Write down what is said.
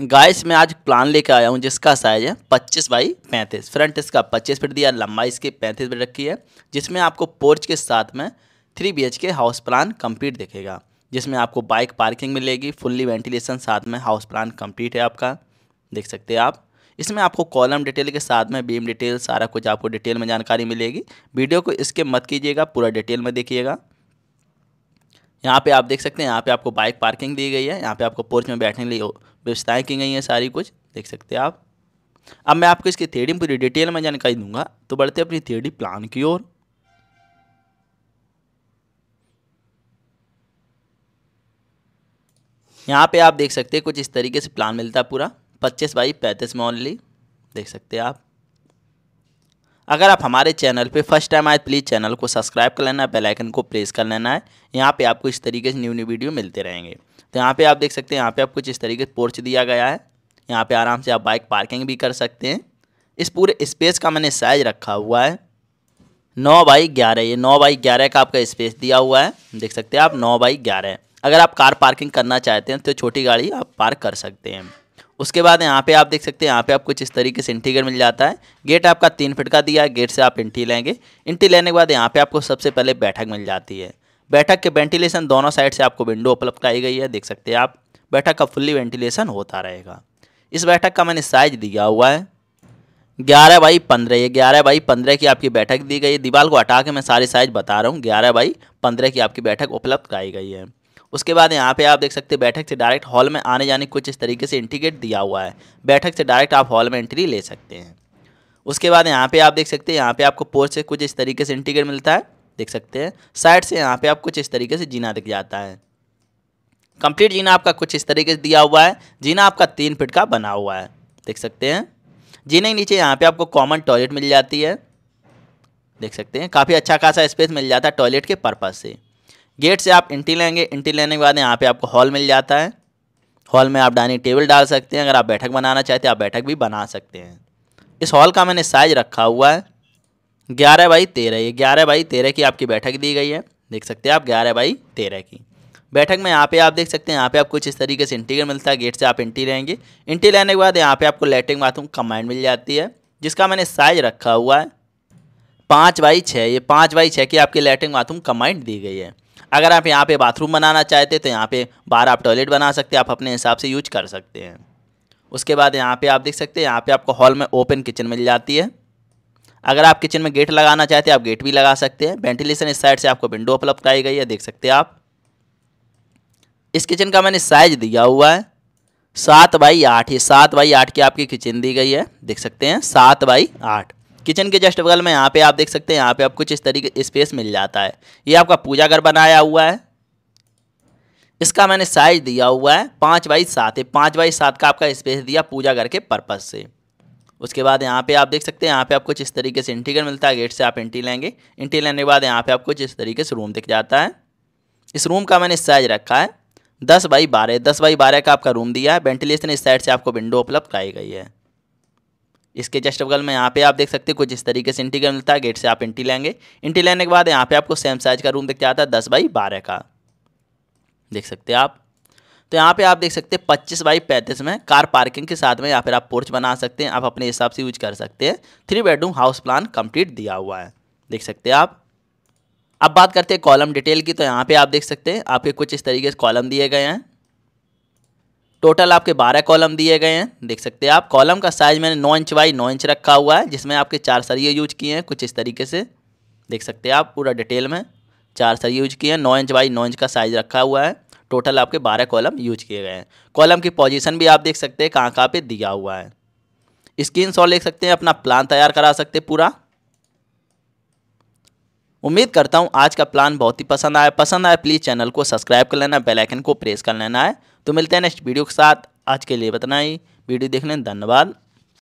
guys मैं आज plan लेकर आया हूँ जिसका साइज है पच्चीस बाई पैंतीस फ्रंट इसका पच्चीस फिट दिया लंबाई इसकी पैंतीस फिट रखी है जिसमें आपको पोर्च के साथ में three B K house plan complete दिखेगा जिसमें आपको बाइक पार्किंग मिलेगी फुल्ली वेंटिलेशन साथ में हाउस प्लान कंप्लीट है आपका देख सकते हैं आप इसमें आपको कॉलम डिटेल के साथ में बीम डिटेल सारा कुछ आपको डिटेल में जानकारी मिलेगी वीडियो को इसके मत कीजिएगा पूरा डिटेल में देखिएगा यहाँ पे आप देख सकते हैं यहाँ पे आपको बाइक पार्किंग दी गई है यहाँ पे आपको पोर्च में बैठने लिए व्यवस्थाएँ की गई हैं सारी कुछ देख सकते हैं आप अब मैं आपको इसकी थ्योरी पूरी डिटेल में जानकारी दूंगा तो बढ़ते अपनी थ्योरी प्लान की ओर यहाँ पे आप देख सकते हैं कुछ इस तरीके से प्लान मिलता है पूरा पच्चीस बाई पैंतीस में ओनली देख सकते हैं आप अगर आप हमारे चैनल पे फर्स्ट टाइम आए प्लीज़ चैनल को सब्सक्राइब कर लेना है बेल आइकन को प्रेस कर लेना है यहाँ पे आपको इस तरीके से न्यू न्यू वीडियो मिलते रहेंगे तो यहाँ पे आप देख सकते हैं यहाँ पे कुछ इस तरीके से पोर्च दिया गया है यहाँ पे आराम से आप बाइक पार्किंग भी कर सकते हैं इस पूरे स्पेस का मैंने साइज रखा हुआ है नौ बाई ग्यारह ये नौ बाई ग्यारह का आपका स्पेस दिया हुआ है देख सकते हैं आप नौ बाई ग्यारह अगर आप कार पार्किंग करना चाहते हैं तो छोटी गाड़ी आप पार्क कर सकते हैं उसके बाद यहाँ पे आप देख सकते हैं यहाँ पे आप कुछ इस तरीके से इंटीगर मिल जाता है गेट आपका तीन फिट का दिया है गेट से आप इंटी लेंगे इंटी लेने के बाद यहाँ पे आपको सबसे पहले बैठक मिल जाती है बैठक के वेंटिलेशन दोनों साइड से आपको विंडो उपलब्ध कराई गई है देख सकते हैं आप बैठक का फुल्ली वेंटिलेशन होता रहेगा इस बैठक का मैंने साइज दिया हुआ है ग्यारह बाई पंद्रह ये ग्यारह बाई पंद्रह की आपकी बैठक दी गई है दीवार को हटा के मैं सारी साइज बता रहा हूँ ग्यारह बाई पंद्रह की आपकी बैठक उपलब्ध कराई गई है उसके बाद यहाँ पे आप देख सकते हैं बैठक से डायरेक्ट हॉल में आने जाने कुछ इस तरीके से इंटीग्रेट दिया हुआ है बैठक से डायरेक्ट आप हॉल में एंट्री ले सकते हैं उसके बाद यहाँ पे आप देख सकते हैं यहाँ पे आपको पोर्च से कुछ इस तरीके से इंटीग्रेट मिलता है देख सकते हैं साइड से यहाँ पे आप कुछ इस तरीके से जीना दिख जाता है कंप्लीट जीना आपका कुछ इस तरीके से दिया हुआ है जीना आपका तीन फिट का बना हुआ है देख सकते हैं जीने के नीचे यहाँ पे आपको कॉमन टॉयलेट मिल जाती है देख सकते हैं काफ़ी अच्छा खासा स्पेस मिल जाता है टॉयलेट के पर्पज़ से गेट से आप इंटी लेंगे इंटी लेने के बाद यहाँ पर आपको हॉल मिल जाता है हॉल में आप डाइनिंग टेबल डाल सकते हैं अगर आप बैठक बनाना चाहते हैं आप बैठक भी बना सकते हैं इस हॉल का मैंने साइज रखा हुआ है ग्यारह बाई तेरह ये ग्यारह बाई तेरह की आपकी बैठक दी गई है देख सकते हैं आप ग्यारह बाई तेरह की बैठक में यहाँ पे आप देख सकते हैं यहाँ पे आप कुछ इस तरीके से इंटीगर मिलता है गेट से आप इंटी लेंगे इंटी लेने के बाद यहाँ पे आपको लेटरिन बाथरूम कमांड मिल जाती है जिसका मैंने साइज रखा हुआ है पाँच बाई छः ये पाँच बाई छः की आपकी लेटरिन बाथरूम कमांड दी गई है अगर आप यहाँ पर बाथरूम बनाना चाहते तो यहाँ पर बाहर आप टॉयलेट बना सकते आप अपने हिसाब से यूज कर सकते हैं उसके बाद यहाँ पर आप देख सकते हैं यहाँ पर आपको हॉल में ओपन किचन मिल जाती है अगर आप किचन में गेट लगाना चाहते हैं आप गेट भी लगा सकते हैं वेंटिलेशन इस साइड से आपको विंडो उपलब्ध कराई गई है देख सकते हैं आप इस किचन का मैंने साइज दिया हुआ है सात बाई आठ ये सात बाई आठ की आपकी किचन दी गई है देख सकते हैं सात बाई आठ किचन के जस्ट बगल में यहाँ पे आप देख सकते हैं यहाँ पे आप कुछ इस तरीके स्पेस मिल जाता है ये आपका पूजा घर बनाया हुआ है इसका मैंने साइज दिया हुआ है पाँच बाई सात है पाँच बाई सात का आपका स्पेस दिया पूजा घर के पर्पज़ से उसके बाद यहाँ पे आप देख सकते हैं यहाँ पे आपको इस तरीके से इंटीगर मिलता है गेट से आप इंटी लेंगे इंटी लेने के बाद यहाँ पे आपको इस तरीके से रूम दिख जाता है इस रूम का मैंने साइज रखा है दस बाई बारह दस बाई बारह का आपका रूम दिया है वेंटिलेशन इस साइड से आपको विंडो उपलब्ध कराई गई है इसके जस्ट बगल में यहाँ पे आप देख सकते हैं कुछ इस तरीके से इंटीगर मिलता है गेट से आप इंटी लेंगे इंटी लेने के बाद यहाँ पे आपको सेम साइज का रूम दिख जाता है दस बाई बारह का देख सकते हैं आप तो यहाँ पे आप देख सकते हैं पच्चीस बाई पैंतीस में कार पार्किंग के साथ में या फिर आप पोर्च बना सकते हैं आप अपने हिसाब से यूज कर सकते हैं three bedroom house plan complete दिया हुआ है देख सकते हैं आप अब बात करते हैं कॉलम डिटेल की तो यहाँ पे आप देख सकते हैं आपके कुछ इस तरीके से कॉलम दिए गए हैं टोटल आपके बारह कॉलम दिए गए हैं देख सकते हैं आप कॉलम का साइज मैंने नौ इंच बाई नौ इंच रखा हुआ है जिसमें आपके चार सरिये यूज किए हैं कुछ इस तरीके से देख सकते हैं आप पूरा डिटेल में चार सरिये यूज किए हैं नौ इंच बाई नौ इंच का साइज रखा हुआ है टोटल आपके बारह कॉलम यूज किए गए हैं कॉलम की पोजीशन भी आप देख सकते हैं कहाँ कहाँ पे दिया हुआ है स्क्रीन शॉट ले सकते हैं अपना प्लान तैयार करा सकते हैं पूरा उम्मीद करता हूँ आज का प्लान बहुत ही पसंद आया पसंद आया प्लीज़ चैनल को सब्सक्राइब कर लेना बेल आइकन को प्रेस कर लेना है तो मिलते हैं नेक्स्ट वीडियो के साथ आज के लिए बतना ही वीडियो देखने धन्यवाद